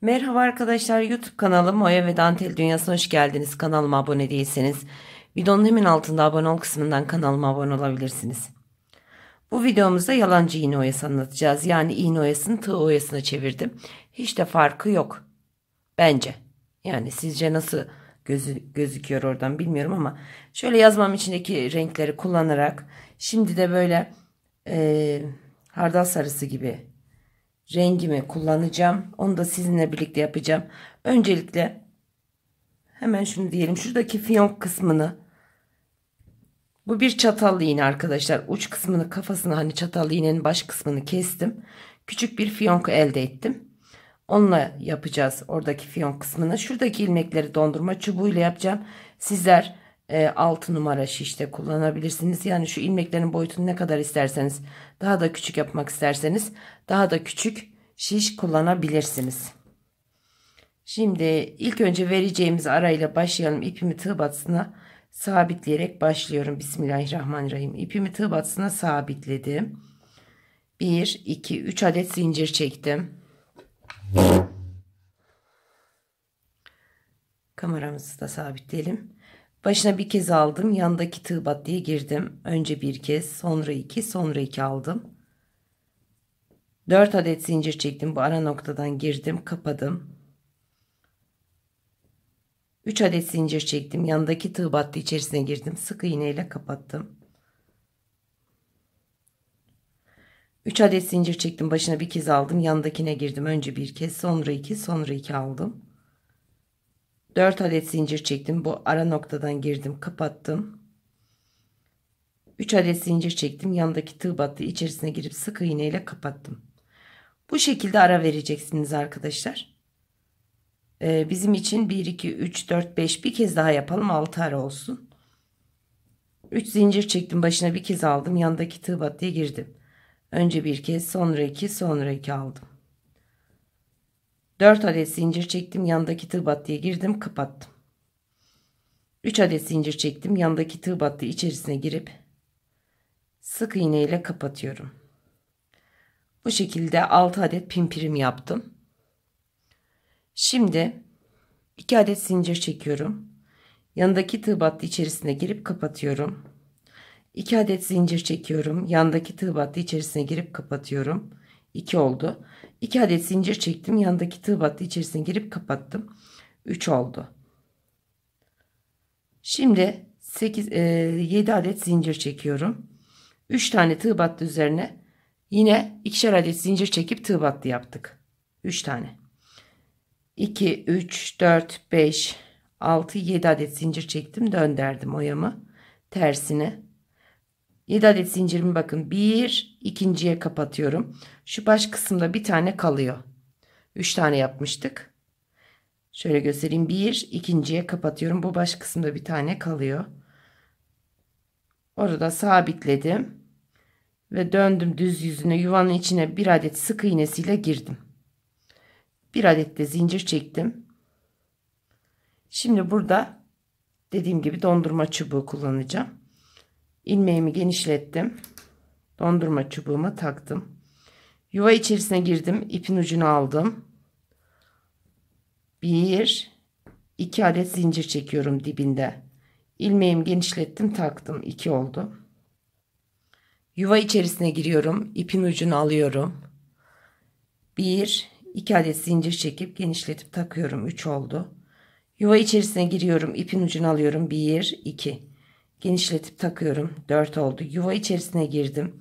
Merhaba arkadaşlar YouTube kanalım Oya ve Dantel Dünyası'na hoş geldiniz. Kanalıma abone değilseniz videonun hemen altında abone ol kısmından kanalıma abone olabilirsiniz. Bu videomuzda yalancı iğne oyası anlatacağız. Yani iğne oyasını tığ oyasına çevirdim. Hiç de farkı yok. Bence. Yani sizce nasıl gözü, gözüküyor oradan bilmiyorum ama şöyle yazmam içindeki renkleri kullanarak şimdi de böyle e, hardal sarısı gibi rengimi kullanacağım. Onu da sizinle birlikte yapacağım. Öncelikle hemen şunu diyelim. Şuradaki fiyonk kısmını bu bir çatal iğne arkadaşlar. Uç kısmını kafasını hani çatal iğnenin baş kısmını kestim. Küçük bir fiyonk elde ettim. Onunla yapacağız oradaki fiyonk kısmını. Şuradaki ilmekleri dondurma çubuğuyla yapacağım. Sizler 6 e, numara şişte kullanabilirsiniz. Yani şu ilmeklerin boyutunu ne kadar isterseniz daha da küçük yapmak isterseniz daha da küçük şiş kullanabilirsiniz. Şimdi ilk önce vereceğimiz arayla başlayalım. İpimi tığ batısına sabitleyerek başlıyorum. Bismillahirrahmanirrahim. İpimi tığ batısına sabitledim. 1, 2, 3 adet zincir çektim. Kameramızı da sabitleyelim. Başına bir kez aldım, yandaki tığ diye girdim. Önce bir kez, sonra iki, sonra iki aldım. Dört adet zincir çektim. Bu ara noktadan girdim, kapadım. Üç adet zincir çektim. Yandaki tığ battı içerisine girdim. Sık iğneyle kapattım. Üç adet zincir çektim. Başına bir kez aldım. yandakine girdim. Önce bir kez, sonra iki, sonra iki aldım. 4 adet zincir çektim. Bu ara noktadan girdim. Kapattım. 3 adet zincir çektim. Yandaki tığ battı. içerisine girip sık iğne ile kapattım. Bu şekilde ara vereceksiniz arkadaşlar. Ee, bizim için 1, 2, 3, 4, 5 bir kez daha yapalım. 6 ara olsun. 3 zincir çektim. Başına bir kez aldım. Yandaki tığ battıya girdim. Önce bir kez sonra iki sonra iki aldım. 4 adet zincir çektim yandaki tığ battıya girdim kapattım. 3 adet zincir çektim yandaki tığ battı içerisine girip sık iğne ile kapatıyorum. Bu şekilde 6 adet pimpirim yaptım. Şimdi 2 adet zincir çekiyorum. Yanındaki tığ battı içerisine girip kapatıyorum. 2 adet zincir çekiyorum. Yandaki tığ battı içerisine girip kapatıyorum. 2 oldu. 2 adet zincir çektim. Yanındaki tığ battı içerisine girip kapattım. 3 oldu. Şimdi 8 e, 7 adet zincir çekiyorum. 3 tane tığ battı üzerine yine ikişer adet zincir çekip tığ battı yaptık. 3 tane. 2 3 4 5 6 7 adet zincir çektim. Dönderdim oyamı tersini. 7 adet zincirimi bakın. Bir ikinciye kapatıyorum. Şu baş kısımda bir tane kalıyor. 3 tane yapmıştık. Şöyle göstereyim. Bir ikinciye kapatıyorum. Bu baş kısımda bir tane kalıyor. Orada sabitledim. Ve döndüm düz yüzüne yuvanın içine bir adet sık iğnesiyle girdim. Bir adet de zincir çektim. Şimdi burada dediğim gibi dondurma çubuğu kullanacağım ilmeğimi genişlettim. Dondurma çubuğuma taktım. Yuva içerisine girdim. ipin ucunu aldım. Bir, iki adet zincir çekiyorum dibinde. Ilmeğimi genişlettim taktım. iki oldu. Yuva içerisine giriyorum. ipin ucunu alıyorum. Bir, iki adet zincir çekip genişletip takıyorum. Üç oldu. Yuva içerisine giriyorum. ipin ucunu alıyorum. Bir, iki. Genişletip takıyorum. 4 oldu. Yuva içerisine girdim.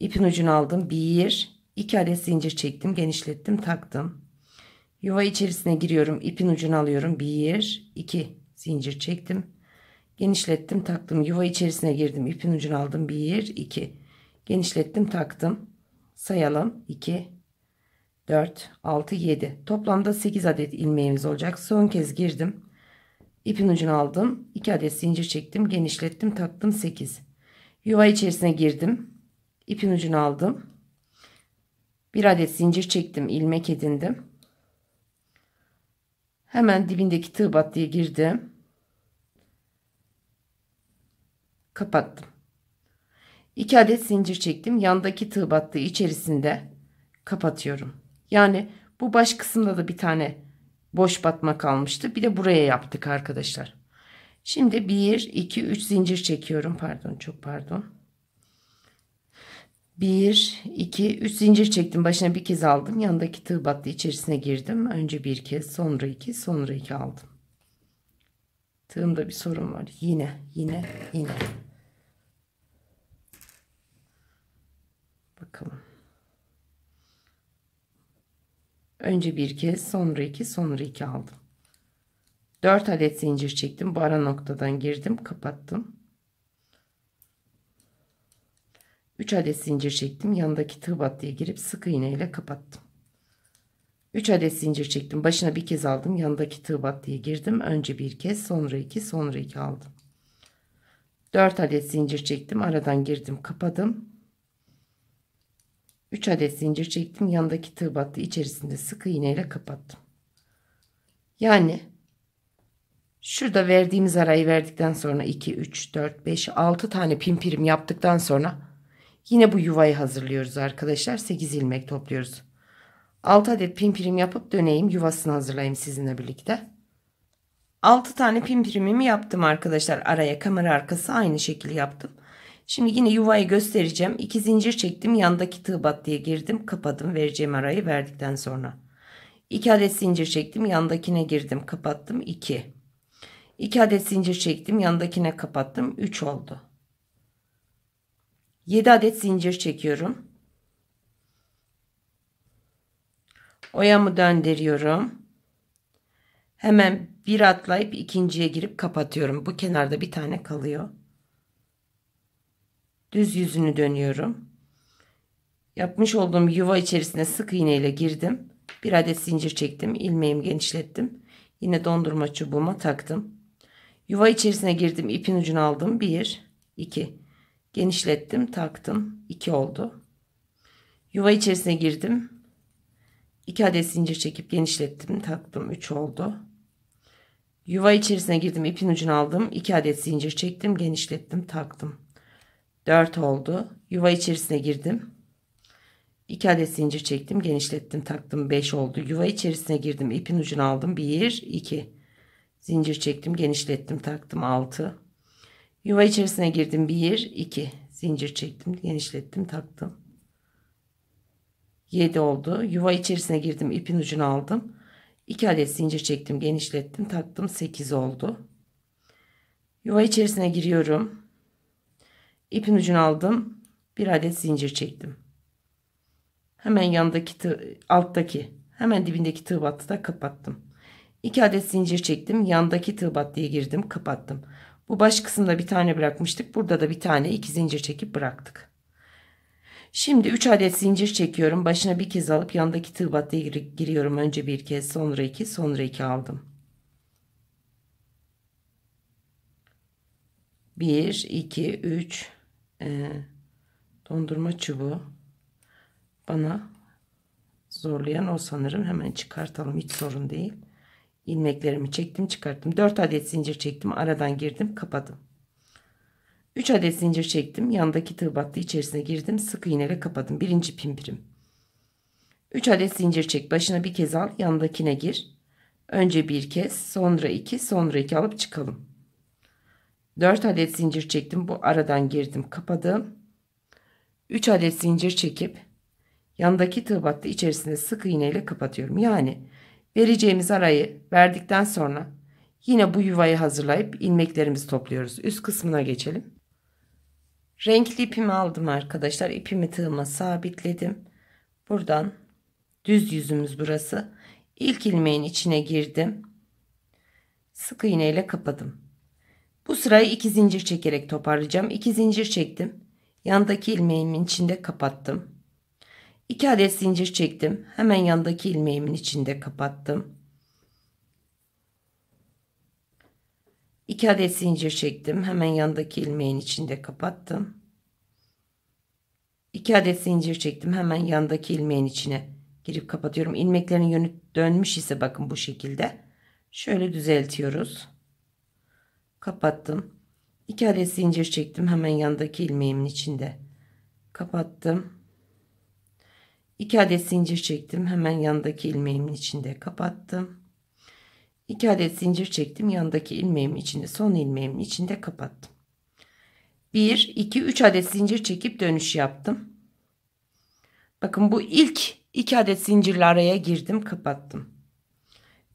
İpin ucunu aldım. 1, 2 adet zincir çektim. Genişlettim taktım. Yuva içerisine giriyorum. İpin ucunu alıyorum. 1, 2 zincir çektim. Genişlettim taktım. Yuva içerisine girdim. İpin ucunu aldım. 1, 2. Genişlettim taktım. Sayalım. 2, 4, 6, 7. Toplamda 8 adet ilmeğimiz olacak. Son kez girdim. İpin ucunu aldım. 2 adet zincir çektim. Genişlettim. Taktım 8. Yuva içerisine girdim. İpin ucunu aldım. 1 adet zincir çektim. ilmek edindim. Hemen dibindeki tığ battıya girdim. Kapattım. 2 adet zincir çektim. Yandaki tığ battığı içerisinde kapatıyorum. Yani bu baş kısımda da bir tane boş batma kalmıştı. Bir de buraya yaptık arkadaşlar. Şimdi 1, 2, 3 zincir çekiyorum. Pardon çok pardon. 1, 2, 3 zincir çektim. Başına bir kez aldım. Yanındaki tığ battı içerisine girdim. Önce bir kez sonra iki sonra iki aldım. Tığımda bir sorun var. Yine yine yine. Bakalım. Önce bir kez sonra iki sonra iki aldım. 4 adet zincir çektim. Bu ara noktadan girdim. Kapattım. 3 adet zincir çektim. Yanındaki tığ battıya girip sık iğne ile kapattım. 3 adet zincir çektim. Başına bir kez aldım. Yanındaki tığ battıya girdim. Önce bir kez sonra iki sonra iki aldım. 4 adet zincir çektim. Aradan girdim kapadım. 3 adet zincir çektim. Yanındaki tığ battı. İçerisinde sık iğneyle kapattım. Yani şurada verdiğimiz arayı verdikten sonra 2, 3, 4, 5, 6 tane pimpirim yaptıktan sonra yine bu yuvayı hazırlıyoruz arkadaşlar. 8 ilmek topluyoruz. 6 adet pimpirim yapıp döneyim. Yuvasını hazırlayayım sizinle birlikte. 6 tane pimpirimimi yaptım arkadaşlar. Araya kamera arkası aynı şekilde yaptım. Şimdi yine yuvayı göstereceğim. İki zincir çektim. Yandaki tığ battıya girdim. Kapadım. Vereceğim arayı verdikten sonra. 2 adet zincir çektim. Yandakine girdim. Kapattım. 2. İki adet zincir çektim. Yandakine kapattım. üç oldu. Yedi adet zincir çekiyorum. Oyamı döndürüyorum. Hemen bir atlayıp ikinciye girip kapatıyorum. Bu kenarda bir tane kalıyor. Düz yüzünü dönüyorum. Yapmış olduğum yuva içerisine sık iğne ile girdim. Bir adet zincir çektim. ilmeğimi genişlettim. Yine dondurma çubuğuma taktım. Yuva içerisine girdim. ipin ucunu aldım. 1, 2. Genişlettim. Taktım. 2 oldu. Yuva içerisine girdim. 2 adet zincir çekip genişlettim. Taktım. 3 oldu. Yuva içerisine girdim. ipin ucunu aldım. 2 adet zincir çektim. Genişlettim. Taktım. 4 oldu. Yuva içerisine girdim. 2 adet zincir çektim. Genişlettim taktım 5 oldu. Yuva içerisine girdim. ipin ucunu aldım. 1, 2. Zincir çektim. Genişlettim taktım 6. Yuva içerisine girdim. 1, 2. Zincir çektim. Genişlettim taktım. 7 oldu. Yuva içerisine girdim. ipin ucunu aldım. 2 adet zincir çektim. Genişlettim taktım. 8 oldu. Yuva içerisine giriyorum. İpin ucunu aldım. Bir adet zincir çektim. Hemen yandaki tığ, alttaki hemen dibindeki tığ battı da kapattım. İki adet zincir çektim. Yandaki tığ battıya girdim. Kapattım. Bu baş kısımda bir tane bırakmıştık. Burada da bir tane iki zincir çekip bıraktık. Şimdi 3 adet zincir çekiyorum. Başına bir kez alıp yandaki tığ battıya giriyorum. Önce bir kez sonra iki sonra iki aldım. 1, 2, 3, ee, dondurma çubuğu bana zorlayan o sanırım. Hemen çıkartalım hiç sorun değil. ilmeklerimi çektim çıkarttım. 4 adet zincir çektim. Aradan girdim kapadım. 3 adet zincir çektim. Yandaki tığ battı içerisine girdim. Sık iğneyle kapadım. Birinci pimpirim. 3 adet zincir çek. Başına bir kez al. Yandakine gir. Önce bir kez sonra iki sonra iki alıp çıkalım. 4 adet zincir çektim. Bu aradan girdim. Kapadım. 3 adet zincir çekip yandaki tığ battı içerisine sık iğne ile kapatıyorum. Yani vereceğimiz arayı verdikten sonra yine bu yuvayı hazırlayıp ilmeklerimizi topluyoruz. Üst kısmına geçelim. Renkli ipimi aldım arkadaşlar. İpimi tığıma sabitledim. Buradan düz yüzümüz burası. İlk ilmeğin içine girdim. Sık iğne ile kapadım. Bu sırayı iki zincir çekerek toparlayacağım. İki zincir çektim. Yandaki ilmeğimin içinde kapattım. İki adet zincir çektim. Hemen yandaki ilmeğimin içinde kapattım. İki adet zincir çektim. Hemen yandaki ilmeğin içinde kapattım. İki adet zincir çektim. Hemen yandaki ilmeğin içine girip kapatıyorum. İlmeklerin yönü dönmüş ise bakın bu şekilde. Şöyle düzeltiyoruz. Kapattım. İki adet zincir çektim hemen yandaki ilmeğimin içinde. Kapattım. İki adet zincir çektim hemen yandaki ilmeğimin içinde. Kapattım. İki adet zincir çektim yandaki ilmeğimin içinde. Son ilmeğimin içinde kapattım. 1, 2, 3 adet zincir çekip dönüş yaptım. Bakın bu ilk 2 adet zincirle araya girdim kapattım.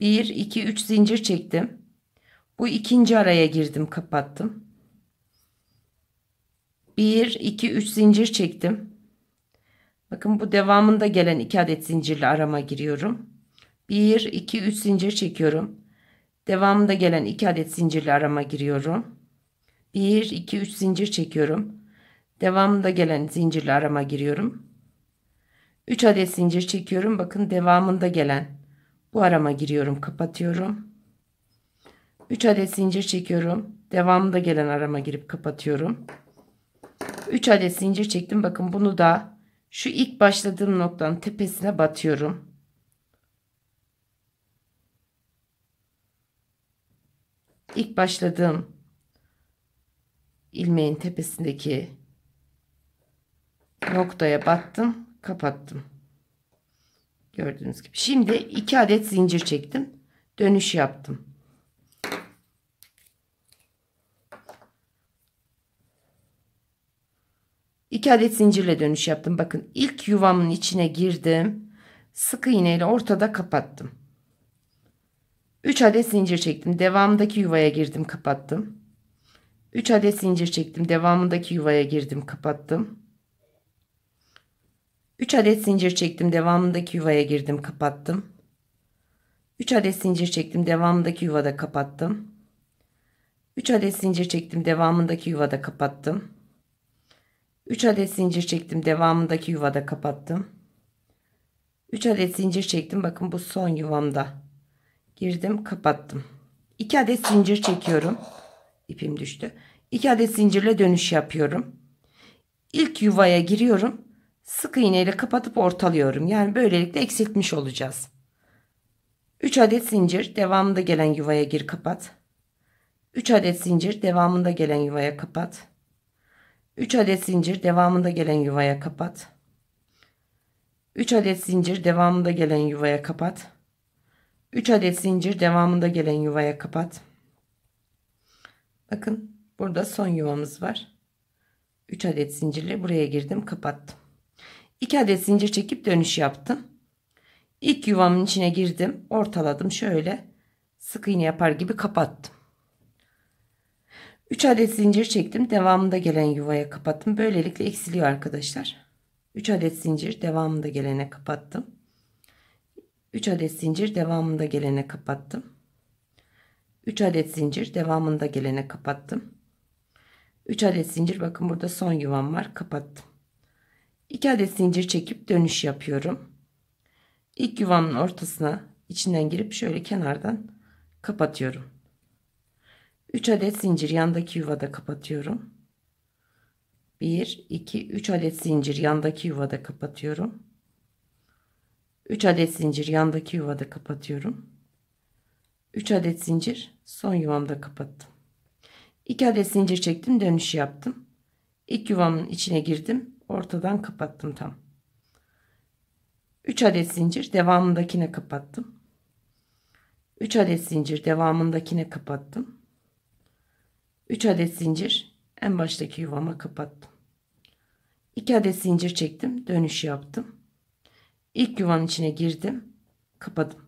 1, 2, 3 zincir çektim. Bu ikinci araya girdim kapattım. 1, 2, 3 zincir çektim. Bakın bu devamında gelen 2 adet zincirli arama giriyorum. 1, 2, 3 zincir çekiyorum. Devamında gelen 2 adet zincirli arama giriyorum. 1, 2, 3 zincir çekiyorum. Devamında gelen zincirli arama giriyorum. 3 adet zincir çekiyorum. Bakın devamında gelen bu arama giriyorum. Kapatıyorum. 3 adet zincir çekiyorum. Devamında gelen arama girip kapatıyorum. 3 adet zincir çektim. Bakın bunu da şu ilk başladığım noktanın tepesine batıyorum. İlk başladığım ilmeğin tepesindeki noktaya battım. Kapattım. Gördüğünüz gibi. Şimdi 2 adet zincir çektim. Dönüş yaptım. 2 adet zincirle dönüş yaptım. Bakın ilk yuvamın içine girdim. Sık iğneyle ortada kapattım. 3 adet zincir çektim. Devamındaki yuvaya girdim, kapattım. 3 adet zincir çektim. Devamındaki yuvaya girdim, kapattım. 3 adet zincir çektim. Devamındaki yuvaya girdim, kapattım. 3 adet zincir çektim. Devamındaki yuvada kapattım. 3 adet zincir çektim. Devamındaki yuvada kapattım. 3 adet zincir çektim. Devamındaki yuvada kapattım. 3 adet zincir çektim. Bakın bu son yuvamda. Girdim kapattım. 2 adet zincir çekiyorum. ipim düştü. 2 adet zincirle dönüş yapıyorum. İlk yuvaya giriyorum. Sık iğneyle kapatıp ortalıyorum. Yani böylelikle eksiltmiş olacağız. 3 adet zincir devamında gelen yuvaya gir kapat. 3 adet zincir devamında gelen yuvaya kapat. 3 adet zincir devamında gelen yuvaya kapat. 3 adet zincir devamında gelen yuvaya kapat. 3 adet zincir devamında gelen yuvaya kapat. Bakın burada son yuvamız var. 3 adet zincirle buraya girdim kapattım. 2 adet zincir çekip dönüş yaptım. İlk yuvamın içine girdim ortaladım şöyle sık iğne yapar gibi kapattım. 3 adet zincir çektim. Devamında gelen yuvaya kapattım. Böylelikle eksiliyor arkadaşlar. 3 adet zincir devamında gelene kapattım. 3 adet zincir devamında gelene kapattım. 3 adet zincir devamında gelene kapattım. 3 adet zincir bakın burada son yuvam var kapattım. 2 adet zincir çekip dönüş yapıyorum. İlk yuvanın ortasına içinden girip şöyle kenardan kapatıyorum. 3 adet zincir yandaki yuvada kapatıyorum. 1 2 3 adet zincir yandaki yuvada kapatıyorum. 3 adet zincir yandaki yuvada kapatıyorum. 3 adet zincir son yuvamda kapattım. 2 adet zincir çektim, dönüş yaptım. İlk yuvamın içine girdim, ortadan kapattım tam. 3 adet zincir devamındakine kapattım. 3 adet zincir devamındakine kapattım. 3 adet zincir en baştaki yuvama kapattım. 2 adet zincir çektim. Dönüş yaptım. İlk yuvanın içine girdim. Kapadım.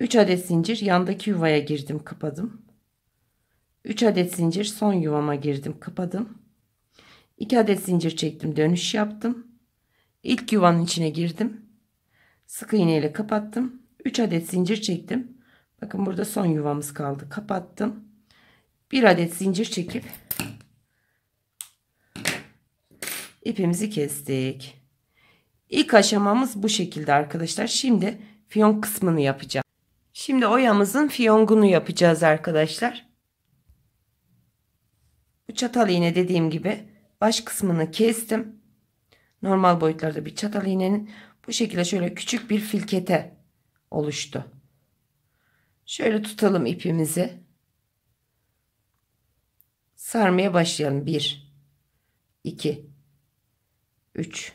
3 adet zincir yandaki yuvaya girdim. Kapadım. 3 adet zincir son yuvama girdim. Kapadım. 2 adet zincir çektim. Dönüş yaptım. İlk yuvanın içine girdim. Sık iğne ile kapattım. 3 adet zincir çektim. Bakın burada son yuvamız kaldı. Kapattım. Bir adet zincir çekip ipimizi kestik. İlk aşamamız bu şekilde arkadaşlar. Şimdi fiyonk kısmını yapacağız. Şimdi oyamızın fiyongunu yapacağız arkadaşlar. Bu çatal iğne dediğim gibi baş kısmını kestim. Normal boyutlarda bir çatal iğnenin bu şekilde şöyle küçük bir filkete oluştu. Şöyle tutalım ipimizi. Sarmaya başlayalım. 1 2 3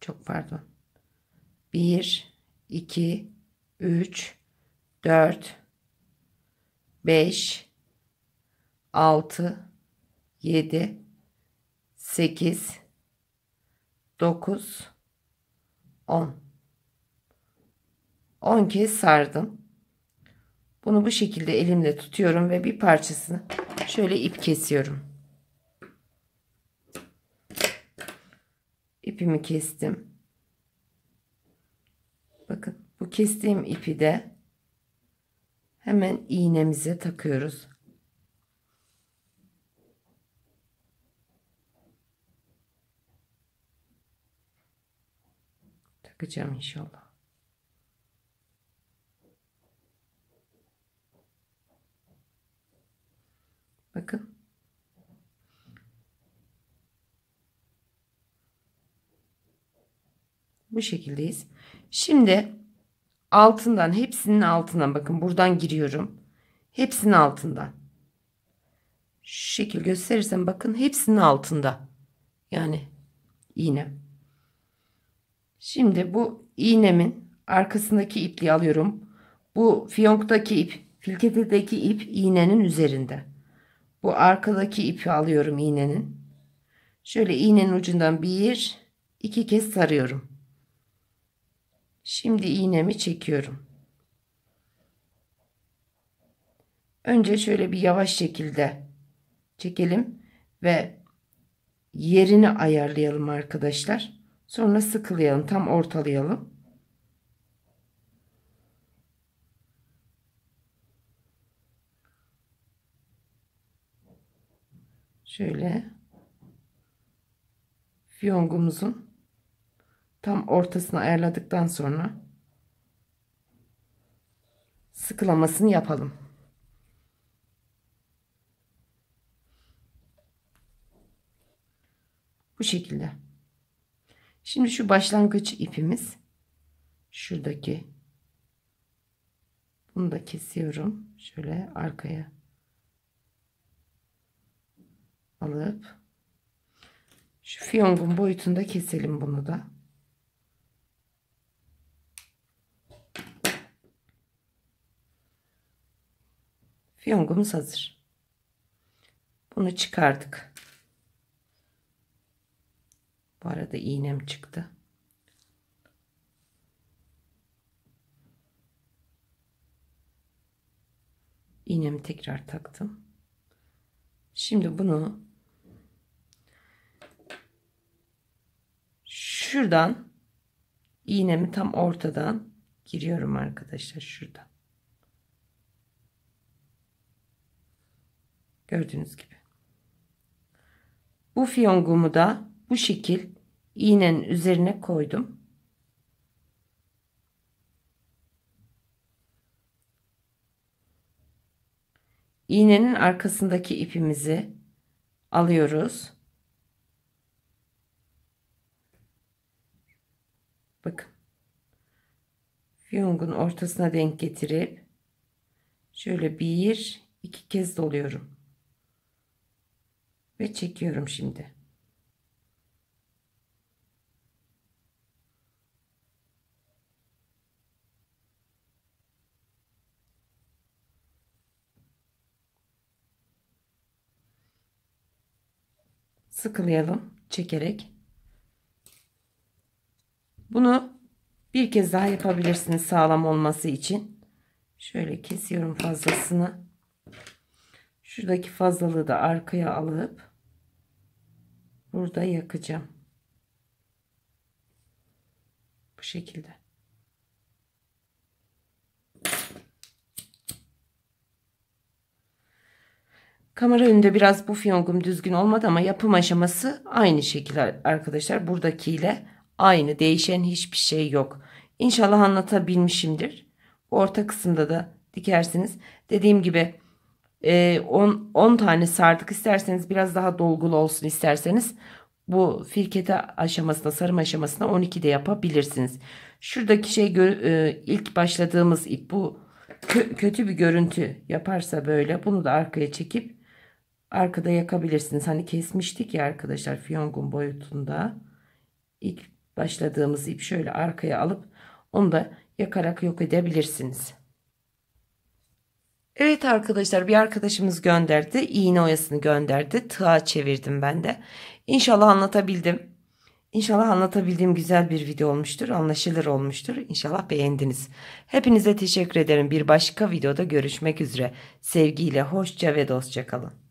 Çok pardon. 1 2 3 4 5 6 7 8 9 10 10 kez sardım. Bunu bu şekilde elimle tutuyorum ve bir parçasını şöyle ip kesiyorum. İpimi kestim. Bakın bu kestiğim ipi de hemen iğnemize takıyoruz. Takacağım inşallah. Bakın. Bu şekildeyiz. Şimdi altından hepsinin altından bakın buradan giriyorum. Hepsinin altından. Şu şekil gösterirsem bakın hepsinin altında. Yani iğne. Şimdi bu iğnemin arkasındaki ipliği alıyorum. Bu fiyonktaki ip, filketedeki ip iğnenin üzerinde bu arkadaki ipi alıyorum iğnenin. Şöyle iğnenin ucundan bir, iki kez sarıyorum. Şimdi iğnemi çekiyorum. Önce şöyle bir yavaş şekilde çekelim ve yerini ayarlayalım arkadaşlar. Sonra sıkılayalım, tam ortalayalım. şöyle fiyongumuzun tam ortasını ayarladıktan sonra sıkılamasını yapalım. Bu şekilde. Şimdi şu başlangıç ipimiz şuradaki bunu da kesiyorum. Şöyle arkaya alıp şu fiyongun boyutunda keselim bunu da. Fiyongumuz hazır. Bunu çıkardık. Bu arada iğnem çıktı. İğnemi tekrar taktım. Şimdi bunu şuradan iğnemi tam ortadan giriyorum arkadaşlar şuradan. Gördüğünüz gibi. Bu fiyongumu da bu şekil iğnenin üzerine koydum. İğnenin arkasındaki ipimizi alıyoruz. Bakın. Fiyongun ortasına denk getirip şöyle bir iki kez doluyorum. Ve çekiyorum şimdi. sıkılayalım çekerek bunu bir kez daha yapabilirsiniz sağlam olması için. Şöyle kesiyorum fazlasını. Şuradaki fazlalığı da arkaya alıp burada yakacağım. Bu şekilde. Kamera önünde biraz bu fiyongum düzgün olmadı ama yapım aşaması aynı şekilde arkadaşlar buradakiyle Aynı değişen hiçbir şey yok. İnşallah anlatabilmişimdir. Orta kısımda da dikersiniz. Dediğim gibi 10 e, tane sardık isterseniz biraz daha dolgulu olsun isterseniz bu firkete aşamasına sarım aşamasına 12 de yapabilirsiniz. Şuradaki şey e, ilk başladığımız ip bu kö kötü bir görüntü yaparsa böyle bunu da arkaya çekip arkada yakabilirsiniz. Hani kesmiştik ya arkadaşlar fiyongun boyutunda ilk başladığımız ip şöyle arkaya alıp onu da yakarak yok edebilirsiniz. Evet arkadaşlar bir arkadaşımız gönderdi. iğne oyasını gönderdi. Tığa çevirdim ben de. İnşallah anlatabildim. İnşallah anlatabildiğim güzel bir video olmuştur. Anlaşılır olmuştur. İnşallah beğendiniz. Hepinize teşekkür ederim. Bir başka videoda görüşmek üzere. Sevgiyle, hoşça ve dostça kalın.